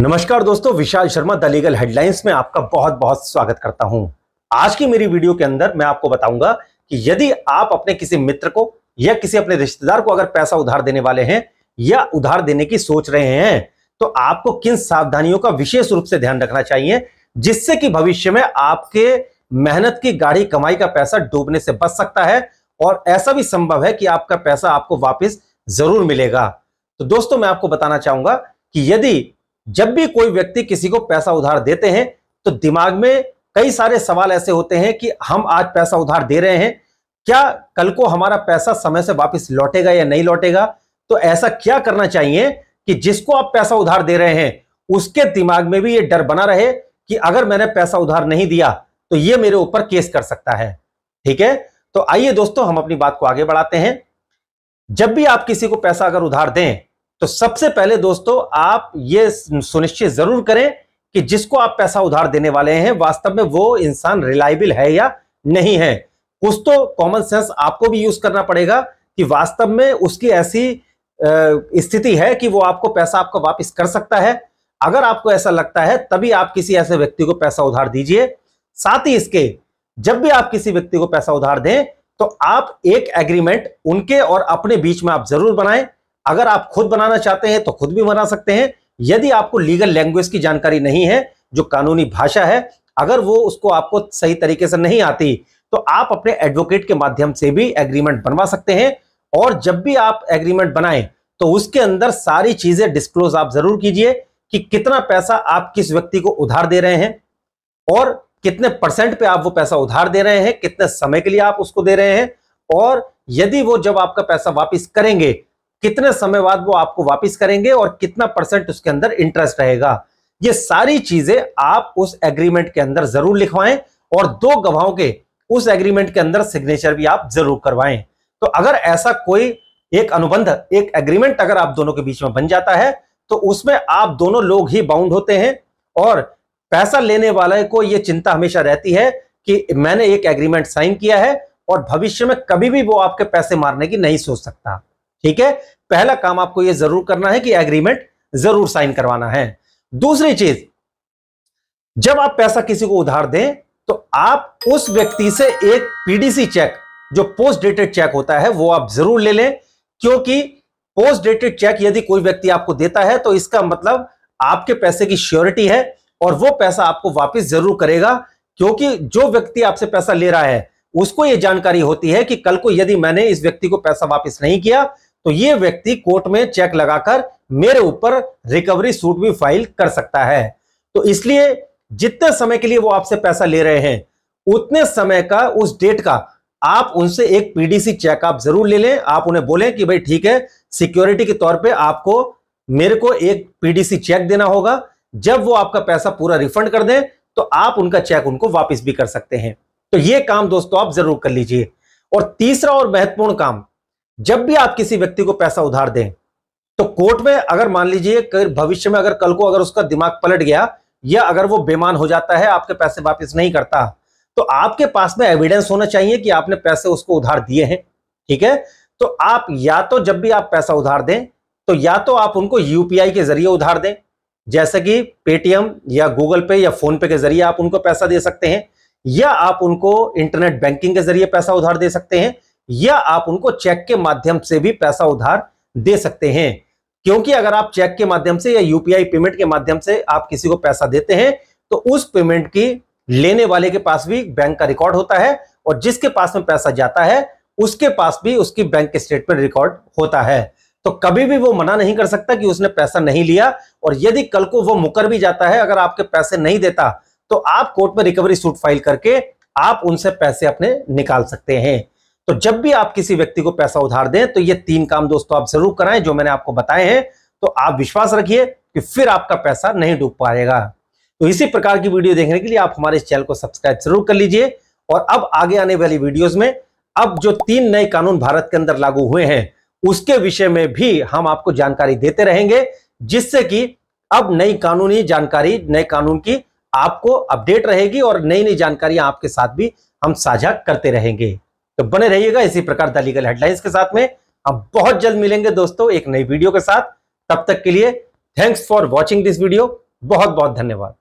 नमस्कार दोस्तों Vishal Sharma the legal headlines में आपका बहुत बहुत स्वागत करता हूं आज की मेरी वीडियो के अंदर मैं आपको बताऊंगा कि यदि आप अपने किसी मित्र को या किसी अपने रिश्तेदार को अगर पैसा उधार देने वाले हैं या उधार देने की सोच रहे हैं तो आपको किन सावधानियों का विशेष रूप से ध्यान रखना चाहिए जिससे कि भविष्य में आपके मेहनत की गाढ़ी कमाई का पैसा डूबने से बच सकता है और ऐसा भी संभव है कि आपका पैसा आपको वापिस जरूर मिलेगा तो दोस्तों मैं आपको बताना चाहूंगा कि यदि जब भी कोई व्यक्ति किसी को पैसा उधार देते हैं तो दिमाग में कई सारे सवाल ऐसे होते हैं कि हम आज पैसा उधार दे रहे हैं क्या कल को हमारा पैसा समय से वापस लौटेगा या नहीं लौटेगा तो ऐसा क्या करना चाहिए कि जिसको आप पैसा उधार दे रहे हैं उसके दिमाग में भी ये डर बना रहे कि अगर मैंने पैसा उधार नहीं दिया तो ये मेरे ऊपर केस कर सकता है ठीक है तो आइए दोस्तों हम अपनी बात को आगे बढ़ाते हैं जब भी आप किसी को पैसा अगर उधार दें तो सबसे पहले दोस्तों आप ये सुनिश्चित जरूर करें कि जिसको आप पैसा उधार देने वाले हैं वास्तव में वो इंसान रिलायबल है या नहीं है कुछ तो कॉमन सेंस आपको भी यूज करना पड़ेगा कि वास्तव में उसकी ऐसी स्थिति है कि वो आपको पैसा आपका वापस कर सकता है अगर आपको ऐसा लगता है तभी आप किसी ऐसे व्यक्ति को पैसा उधार दीजिए साथ ही इसके जब भी आप किसी व्यक्ति को पैसा उधार दें तो आप एक एग्रीमेंट उनके और अपने बीच में आप जरूर बनाएं अगर आप खुद बनाना चाहते हैं तो खुद भी बना सकते हैं यदि आपको लीगल लैंग्वेज की जानकारी नहीं है जो कानूनी भाषा है अगर वो उसको आपको सही तरीके से नहीं आती तो आप अपने एडवोकेट के माध्यम से भी एग्रीमेंट बनवा सकते हैं और जब भी आप एग्रीमेंट बनाएं तो उसके अंदर सारी चीजें डिस्क्लोज आप जरूर कीजिए कि कितना पैसा आप किस व्यक्ति को उधार दे रहे हैं और कितने परसेंट पे आप वो पैसा उधार दे रहे हैं कितने समय के लिए आप उसको दे रहे हैं और यदि वो जब आपका पैसा वापस करेंगे कितने समय बाद वो आपको वापस करेंगे और कितना परसेंट उसके अंदर इंटरेस्ट रहेगा ये सारी चीजें आप उस एग्रीमेंट के अंदर जरूर लिखवाएं और दो गवाहों के उस एग्रीमेंट के अंदर सिग्नेचर भी आप जरूर करवाएं तो अगर ऐसा कोई एक अनुबंध एक एग्रीमेंट अगर आप दोनों के बीच में बन जाता है तो उसमें आप दोनों लोग ही बाउंड होते हैं और पैसा लेने वाले को यह चिंता हमेशा रहती है कि मैंने एक एग्रीमेंट साइन किया है और भविष्य में कभी भी वो आपके पैसे मारने की नहीं सोच सकता ठीक है पहला काम आपको यह जरूर करना है कि एग्रीमेंट जरूर साइन करवाना है दूसरी चीज जब आप पैसा किसी को उधार दें तो आप उस व्यक्ति से एक पीडीसी चेक जो पोस्ट डेटेड चेक होता है वो आप जरूर ले लें क्योंकि पोस्ट डेटेड चेक यदि कोई व्यक्ति आपको देता है तो इसका मतलब आपके पैसे की श्योरिटी है और वो पैसा आपको वापस जरूर करेगा क्योंकि जो व्यक्ति आपसे पैसा ले रहा है उसको यह जानकारी होती है कि कल को यदि मैंने इस व्यक्ति को पैसा वापस नहीं किया तो ये व्यक्ति कोर्ट में चेक लगाकर मेरे ऊपर रिकवरी सूट भी फाइल कर सकता है तो इसलिए जितने समय के लिए वो आपसे पैसा ले रहे हैं उतने समय का उस डेट का आप उनसे एक पीडीसी चेक आप जरूर ले लें आप उन्हें बोलें कि भाई ठीक है सिक्योरिटी के तौर पे आपको मेरे को एक पीडीसी चेक देना होगा जब वो आपका पैसा पूरा रिफंड कर दें तो आप उनका चेक उनको वापस भी कर सकते हैं तो ये काम दोस्तों आप जरूर कर लीजिए और तीसरा और महत्वपूर्ण काम जब भी आप किसी व्यक्ति को पैसा उधार दें तो कोर्ट में अगर मान लीजिए भविष्य में अगर कल को अगर उसका दिमाग पलट गया या अगर वो बेमान हो जाता है आपके पैसे वापस नहीं करता तो आपके पास में एविडेंस होना चाहिए कि आपने पैसे उसको उधार दिए हैं ठीक है तो आप या तो जब भी आप पैसा उधार दें तो या तो आप उनको यूपीआई के जरिए उधार दें जैसे कि पेटीएम या गूगल पे या फोन पे के जरिए आप उनको पैसा दे सकते हैं या आप उनको इंटरनेट बैंकिंग के जरिए पैसा उधार दे सकते हैं या आप उनको चेक के माध्यम से भी पैसा उधार दे सकते हैं क्योंकि अगर आप चेक के माध्यम से या यूपीआई पेमेंट के माध्यम से आप किसी को पैसा देते हैं तो उस पेमेंट की लेने वाले के पास भी बैंक का रिकॉर्ड होता है और जिसके पास में पैसा जाता है उसके पास भी उसकी बैंक स्टेटमेंट रिकॉर्ड होता है तो कभी भी वो मना नहीं कर सकता कि उसने पैसा नहीं लिया और यदि कल को वो मुकर भी जाता है अगर आपके पैसे नहीं देता तो आप कोर्ट में रिकवरी सूट फाइल करके आप उनसे पैसे अपने निकाल सकते हैं तो जब भी आप किसी व्यक्ति को पैसा उधार दें तो ये तीन काम दोस्तों आप जरूर कराएं जो मैंने आपको बताए हैं तो आप विश्वास रखिए कि फिर आपका पैसा नहीं डूब पाएगा तो इसी प्रकार की वीडियो देखने के लिए आप हमारे चैनल को सब्सक्राइब जरूर कर लीजिए और अब आगे आने वाली वीडियोज में अब जो तीन नए कानून भारत के अंदर लागू हुए हैं उसके विषय में भी हम आपको जानकारी देते रहेंगे जिससे कि अब नई कानूनी जानकारी नए कानून की आपको अपडेट रहेगी और नई नई जानकारी आपके साथ भी हम साझा करते रहेंगे तो बने रहिएगा इसी प्रकार द लीगल हेडलाइंस के साथ में हम बहुत जल्द मिलेंगे दोस्तों एक नई वीडियो के साथ तब तक के लिए thanks for watching this video बहुत बहुत धन्यवाद